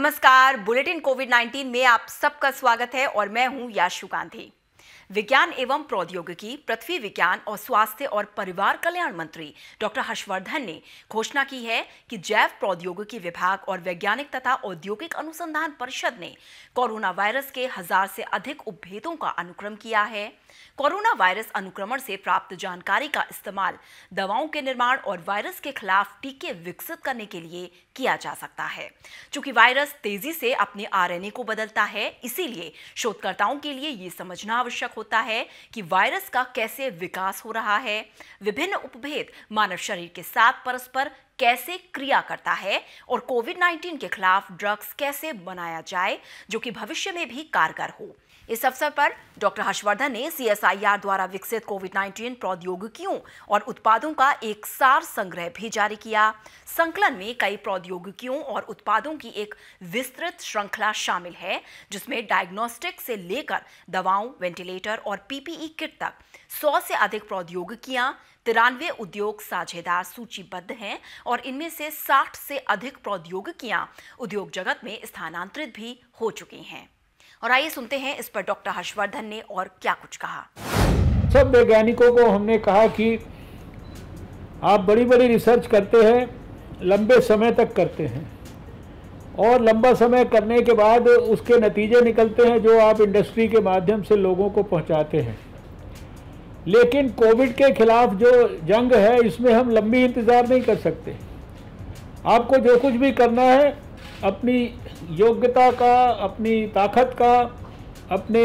नमस्कार bulletin Covid 19 में आप सबका स्वागत है और मैं हूं याशु गांधी विज्ञान एवं प्रौद्योगिकी पृथ्वी विज्ञान और स्वास्थ्य और परिवार कल्याण मंत्री डॉक्टर हर्षवर्धन ने घोषणा की है कि जैव प्रौद्योगिकी विभाग और वैज्ञानिक तथा औद्योगिक अनुसंधान परिषद ने कोरोना वायरस के हजार से अधिक उपभेदों का अनुक्रम किया है कोरोना वायरस अनुक्रमण से प्राप्त जानकारी का इस्तेमाल दवाओं के निर्माण और वायरस के खिलाफ टीके विकसित करने के लिए किया जा सकता है चूंकि वायरस तेजी से अपने आरएनए को बदलता है इसीलिए शोधकर्ताओं के लिए ये समझना आवश्यक होता है कि वायरस का कैसे विकास हो रहा है विभिन्न उपभेद मानव शरीर के साथ परस्पर कैसे क्रिया करता है और कोविड 19 के खिलाफ ड्रग्स कैसे बनाया जाए जो कि भविष्य में भी कारगर हो इस अवसर पर डॉक्टर हर्षवर्धन ने सीएसआईआर द्वारा विकसित कोविड 19 प्रौद्योगिकियों और उत्पादों का एक सार संग्रह भी जारी किया संकलन में कई प्रौद्योगिकियों और उत्पादों की एक विस्तृत श्रृंखला शामिल है जिसमें डायग्नोस्टिक से लेकर दवाओं वेंटिलेटर और पीपीई किट तक सौ से अधिक प्रौद्योगिकियां तिरानवे उद्योग साझेदार सूचीबद्ध हैं और इनमें से 60 से अधिक प्रौद्योगिकियां उद्योग जगत में स्थानांतरित भी हो चुकी हैं और आइए सुनते हैं इस पर डॉक्टर हर्षवर्धन ने और क्या कुछ कहा सब वैज्ञानिकों को हमने कहा कि आप बड़ी बड़ी रिसर्च करते हैं लंबे समय तक करते हैं और लंबा समय करने के बाद उसके नतीजे निकलते हैं जो आप इंडस्ट्री के माध्यम से लोगों को पहुंचाते हैं लेकिन कोविड के खिलाफ जो जंग है इसमें हम लंबी इंतज़ार नहीं कर सकते आपको जो कुछ भी करना है अपनी योग्यता का अपनी ताकत का अपने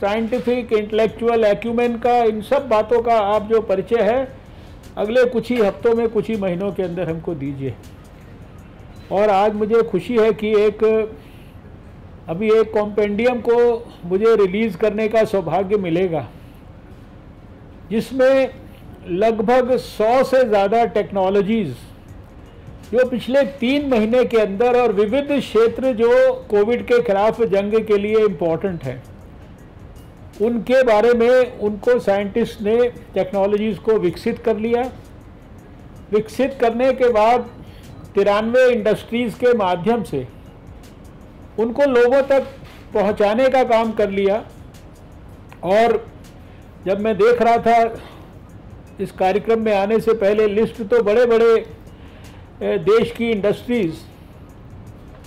साइंटिफिक इंटेलेक्चुअल एक्यूमेन का इन सब बातों का आप जो परिचय है अगले कुछ ही हफ्तों में कुछ ही महीनों के अंदर हमको दीजिए और आज मुझे खुशी है कि एक अभी एक कॉम्पेंडियम को मुझे रिलीज़ करने का सौभाग्य मिलेगा जिसमें लगभग सौ से ज़्यादा टेक्नोलॉजीज़ जो पिछले तीन महीने के अंदर और विविध क्षेत्र जो कोविड के खिलाफ जंग के लिए इम्पॉर्टेंट हैं उनके बारे में उनको साइंटिस्ट ने टेक्नोलॉजीज़ को विकसित कर लिया विकसित करने के बाद तिरानवे इंडस्ट्रीज़ के माध्यम से उनको लोगों तक पहुंचाने का काम कर लिया और जब मैं देख रहा था इस कार्यक्रम में आने से पहले लिस्ट तो बड़े बड़े देश की इंडस्ट्रीज़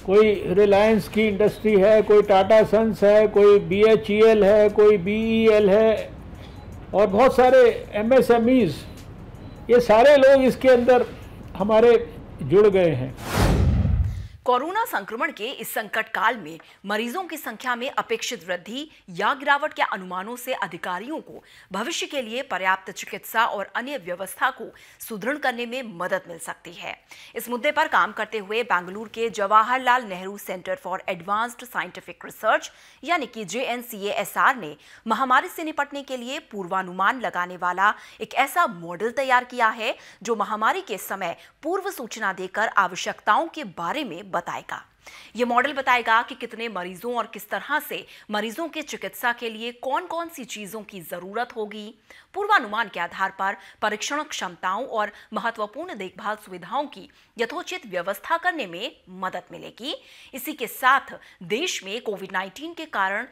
कोई रिलायंस की इंडस्ट्री है कोई टाटा सन्स है कोई बी एच ई एल है कोई बी ई एल है और बहुत सारे एम एस एम ईज़ ये सारे लोग इसके अंदर हमारे जुड़ गए हैं कोरोना संक्रमण के इस संकट काल में मरीजों की संख्या में अपेक्षित वृद्धि या गिरावट के अनुमानों से अधिकारियों को भविष्य के लिए पर्याप्त चिकित्सा और अन्य व्यवस्था को सुदृढ़ करने में मदद मिल सकती है इस मुद्दे पर काम करते हुए बेंगलुरु के Jawaharlal Nehru centre for advanced scientific research यानी कि जेएनसीएएसआर ने महामारी से निपटने के लिए पूर्वानुमान लगाने वाला एक ऐसा मॉडल तैयार किया है जो महामारी के समय पूर्व सूचना देकर आवश्यकताओं के बारे में बताएगा ये मॉडल बताएगा कि कितने मरीजों और किस तरह से मरीजों के चिकित्सा के लिए कौन कौन सी चीज़ों की ज़रूरत होगी पूर्वानुमान के आधार पर परीक्षण क्षमताओं और महत्वपूर्ण देखभाल सुविधाओं की यथोचित व्यवस्था करने में मदद मिलेगी इसी के साथ देश में कोविड नाइन्टीन के कारण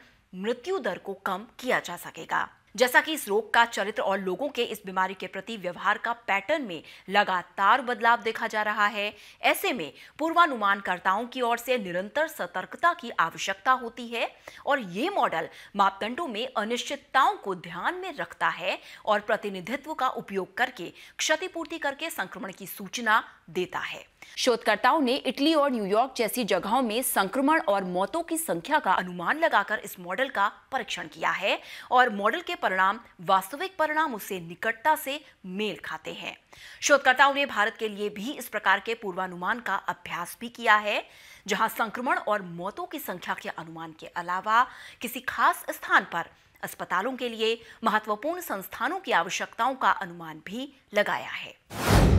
मृत्यु दर को कम किया जा सकेगा जैसा कि इस रोग का चरित्र और लोगों के इस बीमारी के प्रति व्यवहार का पैटर्न में लगातार बदलाव देखा जा रहा है ऐसे में पूर्वानुमानकर्ताओं की ओर से निरंतर सतर्कता की आवश्यकता होती है और ये मॉडल मापदंडों में अनिश्चितताओं को ध्यान में रखता है और प्रतिनिधित्व का उपयोग करके क्षतिपूर्ति करके संक्रमण की सूचना देता है शोधकर्ताओं ने इटली और न्यूयॉर्क जैसी जगहों में संक्रमण और मौतों की संख्या का अनुमान लगाकर इस मॉडल का परीक्षण किया है और मॉडल के पर... परिणाम वास्तविक परिणाम उससे निकटता से मेल खाते हैं शोधकर्ताओं ने भारत के लिए भी इस प्रकार के पूर्वानुमान का अभ्यास भी किया है जहां संक्रमण और मौतों की संख्या के अनुमान के अलावा किसी खास स्थान पर अस्पतालों के लिए महत्वपूर्ण संस्थानों की आवश्यकताओं का अनुमान भी लगाया है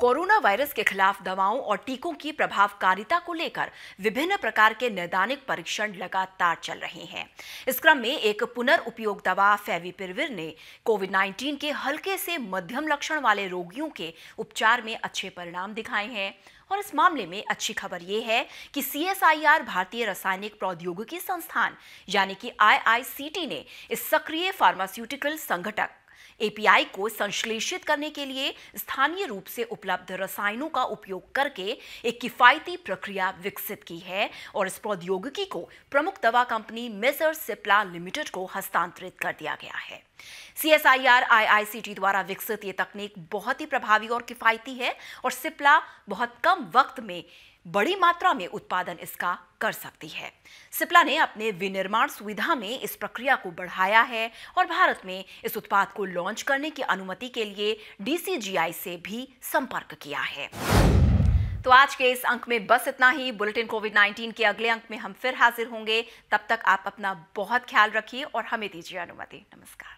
कोरोना वायरस के खिलाफ दवाओं और टीकों की प्रभावकारिता को लेकर विभिन्न प्रकार के नैदानिक परीक्षण लगातार चल रहे हैं इस क्रम में एक पुनर्उपयोग दवा फेविपिरविर ने कोविड 19 के हल्के से मध्यम लक्षण वाले रोगियों के उपचार में अच्छे परिणाम दिखाए हैं और इस मामले में अच्छी खबर ये है कि सी भारतीय रासायनिक प्रौद्योगिकी संस्थान यानी कि आई ने इस सक्रिय फार्मास्यूटिकल संगठक एपीआई को संश्लेषित करने के लिए स्थानीय रूप से उपलब्ध रसायनों का उपयोग करके एक किफायती प्रक्रिया विकसित की है और इस प्रौद्योगिकी को प्रमुख दवा कंपनी मेसर सिप्ला लिमिटेड को हस्तांतरित कर दिया गया है C S I R I I C T द्वारा विकसित ये तकनीक बहुत ही प्रभावी और किफायती है और सिप्ला बहुत कम वक्त में बड़ी मात्रा में उत्पादन इसका कर सकती है सिप्ला ने अपने विनिर्माण सुविधा में इस प्रक्रिया को बढ़ाया है और भारत में इस उत्पाद को लॉन्च करने की अनुमति के लिए डीसीजीआई से भी संपर्क किया है तो आज के इस अंक में बस इतना ही बुलेटिन कोविड 19 के अगले अंक में हम फिर हाजिर होंगे तब तक आप अपना बहुत ख्याल रखिए और हमें दीजिए अनुमति नमस्कार